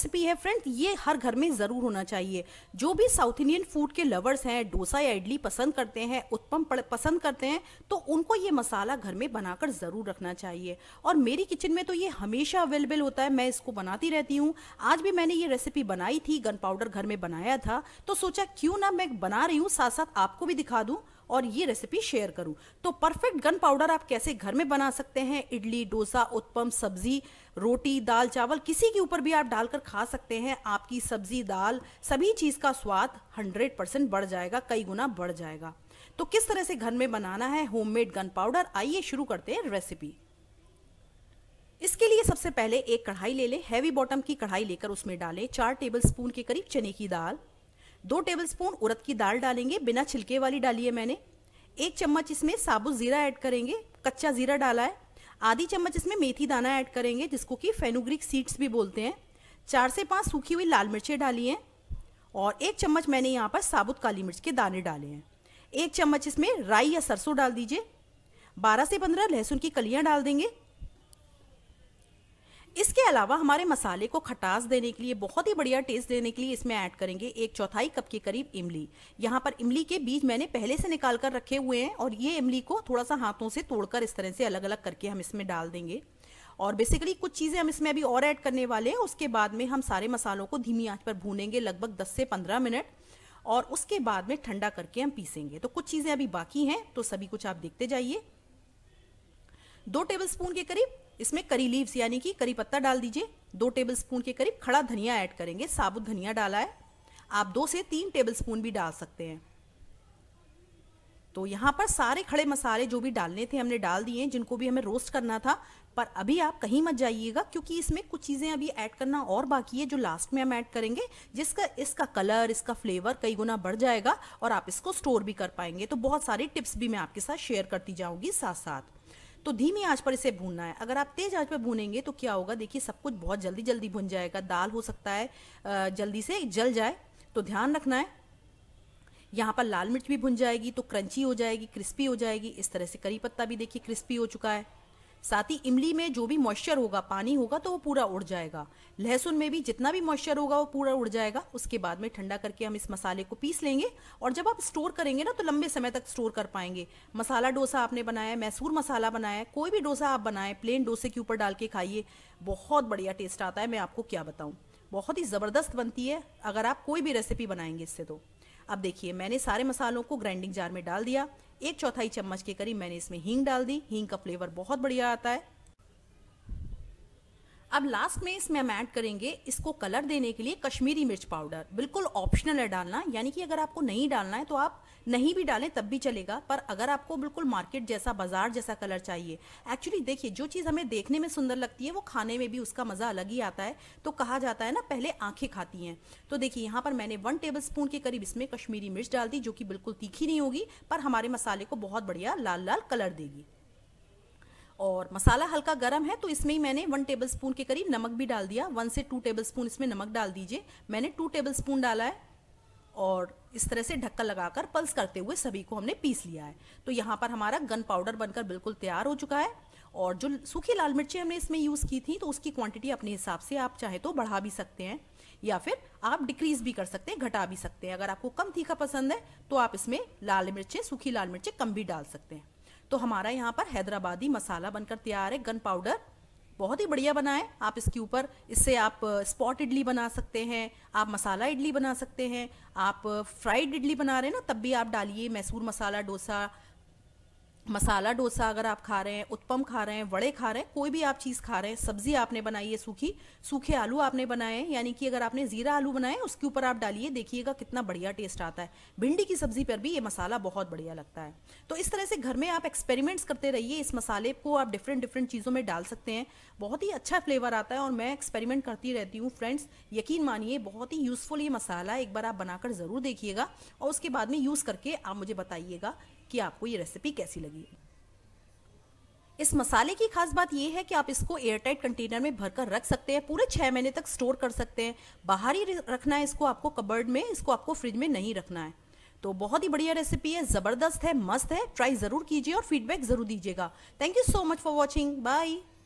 recipe है friend ये हर घर में ज़रूर होना चाहिए जो भी साउथ इंडियन फूड के लवर्स हैं डोसा या इडली पसंद करते हैं उत्पम पसंद करते हैं तो उनको ये मसाला घर में बनाकर ज़रूर रखना चाहिए और मेरी किचन में तो ये हमेशा अवेलेबल होता है मैं इसको बनाती रहती हूँ आज भी मैंने ये रेसिपी बनाई थी गन पाउडर घर में बनाया था तो सोचा क्यों ना मैं बना रही हूँ साथ साथ आपको भी दिखा दूँ और ये रेसिपी शेयर करूं तो परफेक्ट गन पाउडर आप कैसे घर में बना सकते हैं इडली डोसा उत्पम सब्जी रोटी दाल चावल किसी के ऊपर भी आप डालकर खा सकते हैं आपकी सब्जी दाल सभी चीज़ का स्वाद 100 परसेंट बढ़ जाएगा कई गुना बढ़ जाएगा तो किस तरह से घर में बनाना है होममेड गन पाउडर आइए शुरू करते हैं रेसिपी इसके लिए सबसे पहले एक कढ़ाई ले लें हैवी बॉटम की कढ़ाई लेकर उसमें डालें चार टेबल स्पून के करीब चने की दाल दो टेबल स्पून उड़द की दाल डालेंगे बिना छिलके वाली डाली है मैंने एक चम्मच इसमें साबुत जीरा ऐड करेंगे कच्चा जीरा डाला है आधी चम्मच इसमें मेथी दाना ऐड करेंगे जिसको कि फेनुग्रिक सीड्स भी बोलते हैं चार से पांच सूखी हुई लाल मिर्चें डाली हैं और एक चम्मच मैंने यहाँ पर साबुत काली मिर्च के दाने डाले हैं एक चम्मच इसमें राई या सरसों डाल दीजिए बारह से पंद्रह लहसुन की कलियाँ डाल देंगे इसके अलावा हमारे मसाले को खटास देने के लिए बहुत ही बढ़िया टेस्ट देने के लिए इसमें ऐड करेंगे एक चौथाई कप के करीब इमली यहाँ पर इमली के बीज मैंने पहले से निकाल कर रखे हुए हैं और ये इमली को थोड़ा सा हाथों से तोड़कर इस तरह से अलग अलग करके हम इसमें डाल देंगे और बेसिकली कुछ चीज़ें हम इसमें अभी और ऐड करने वाले हैं उसके बाद में हम सारे मसालों को धीमी आँच पर भूनेंगे लगभग दस से पंद्रह मिनट और उसके बाद में ठंडा करके हम पीसेंगे तो कुछ चीज़ें अभी बाकी हैं तो सभी कुछ आप देखते जाइए दो टेबल स्पून के करीब इसमें करी लीव्स यानी कि करी पत्ता डाल दीजिए दो टेबल स्पून के करीब खड़ा धनिया ऐड करेंगे साबुत धनिया डाला है आप दो से तीन टेबल स्पून भी डाल सकते हैं तो यहाँ पर सारे खड़े मसाले जो भी डालने थे हमने डाल दिए जिनको भी हमें रोस्ट करना था पर अभी आप कहीं मत जाइएगा क्योंकि इसमें कुछ चीज़ें अभी ऐड करना और बाकी है जो लास्ट में हम ऐड करेंगे जिसका इसका कलर इसका फ्लेवर कई गुना बढ़ जाएगा और आप इसको स्टोर भी कर पाएंगे तो बहुत सारी टिप्स भी मैं आपके साथ शेयर करती जाऊँगी साथ साथ तो धीमी आंच पर इसे भूनना है अगर आप तेज आंच पर भूनेंगे तो क्या होगा देखिए सब कुछ बहुत जल्दी जल्दी भुन जाएगा दाल हो सकता है जल्दी से जल जाए तो ध्यान रखना है यहाँ पर लाल मिर्च भी भुन जाएगी तो क्रंची हो जाएगी क्रिस्पी हो जाएगी इस तरह से करी पत्ता भी देखिए क्रिस्पी हो चुका है साथ ही इमली में जो भी मॉइस्चर होगा पानी होगा तो वो पूरा उड़ जाएगा लहसुन में भी जितना भी मॉइस्चर होगा वो पूरा उड़ जाएगा उसके बाद में ठंडा करके हम इस मसाले को पीस लेंगे और जब आप स्टोर करेंगे ना तो लंबे समय तक स्टोर कर पाएंगे मसाला डोसा आपने बनाया मैसूर मसाला बनाया कोई भी डोसा आप बनाएं प्लेन डोसे के ऊपर डाल के खाइए बहुत बढ़िया टेस्ट आता है मैं आपको क्या बताऊँ बहुत ही ज़बरदस्त बनती है अगर आप कोई भी रेसिपी बनाएंगे इससे तो अब देखिए मैंने सारे मसालों को ग्राइंडिंग जार में डाल दिया एक चौथाई चम्मच के करीब मैंने इसमें हींग डाल दी हींग का फ्लेवर बहुत बढ़िया आता है अब लास्ट में इसमें हम ऐड करेंगे इसको कलर देने के लिए कश्मीरी मिर्च पाउडर बिल्कुल ऑप्शनल है डालना यानी कि अगर आपको नहीं डालना है तो आप नहीं भी डालें तब भी चलेगा पर अगर आपको बिल्कुल मार्केट जैसा बाजार जैसा कलर चाहिए एक्चुअली देखिए जो चीज़ हमें देखने में सुंदर लगती है वो खाने में भी उसका मज़ा अलग ही आता है तो कहा जाता है ना पहले आंखें खाती हैं तो देखिए यहाँ पर मैंने वन टेबल स्पून के करीब इसमें कश्मीरी मिर्च डाल दी जो कि बिल्कुल तीखी नहीं होगी पर हमारे मसाले को बहुत बढ़िया लाल लाल कलर देगी और मसाला हल्का गर्म है तो इसमें ही मैंने वन टेबल स्पून के करीब नमक भी डाल दिया वन से टू टेबल स्पून इसमें नमक डाल दीजिए मैंने टू टेबल स्पून डाला है और इस तरह से ढक्कन लगाकर पल्स करते हुए सभी को हमने पीस लिया है तो यहाँ पर हमारा गन पाउडर बनकर बिल्कुल तैयार हो चुका है और जो सूखी लाल मिर्ची हमने इसमें यूज़ की थी तो उसकी क्वांटिटी अपने हिसाब से आप चाहे तो बढ़ा भी सकते हैं या फिर आप डिक्रीज भी कर सकते हैं घटा भी सकते हैं अगर आपको कम तीखा पसंद है तो आप इसमें लाल मिर्चें सूखी लाल मिर्चें कम भी डाल सकते हैं तो हमारा यहाँ पर हैदराबादी मसाला बनकर तैयार है गन पाउडर बहुत ही बढ़िया बना है आप इसके ऊपर इससे आप स्पॉट इडली बना सकते हैं आप मसाला इडली बना सकते हैं आप फ्राइड इडली बना रहे हैं ना तब भी आप डालिए मैसूर मसाला डोसा मसाला डोसा अगर आप खा रहे हैं उत्पम खा रहे हैं वड़े खा रहे हैं कोई भी आप चीज़ खा रहे हैं सब्जी आपने बनाई है सूखी सूखे आलू आपने बनाए हैं यानी कि अगर आपने ज़ीरा आलू बनाए उसके ऊपर आप डालिए देखिएगा कितना बढ़िया टेस्ट आता है भिंडी की सब्जी पर भी ये मसाला बहुत बढ़िया लगता है तो इस तरह से घर में आप एक्सपेरिमेंट्स करते रहिए इस मसाले को आप डिफरेंट डिफरेंट चीज़ों में डाल सकते हैं बहुत ही अच्छा फ्लेवर आता है और मैं एक्सपेरिमेंट करती रहती हूँ फ्रेंड्स यकीन मानिए बहुत ही यूज़फुल ये मसाला एक बार आप बनाकर ज़रूर देखिएगा और उसके बाद में यूज़ करके आप मुझे बताइएगा कि आपको ये रेसिपी कैसी लगी इस मसाले की खास बात यह है कि आप इसको एयरटाइट कंटेनर में भरकर रख सकते हैं पूरे छः महीने तक स्टोर कर सकते हैं बाहर ही रखना है इसको आपको कबर्ड में इसको आपको फ्रिज में नहीं रखना है तो बहुत ही बढ़िया रेसिपी है ज़बरदस्त है मस्त है ट्राई ज़रूर कीजिए और फीडबैक ज़रूर दीजिएगा thank you so much for watching bye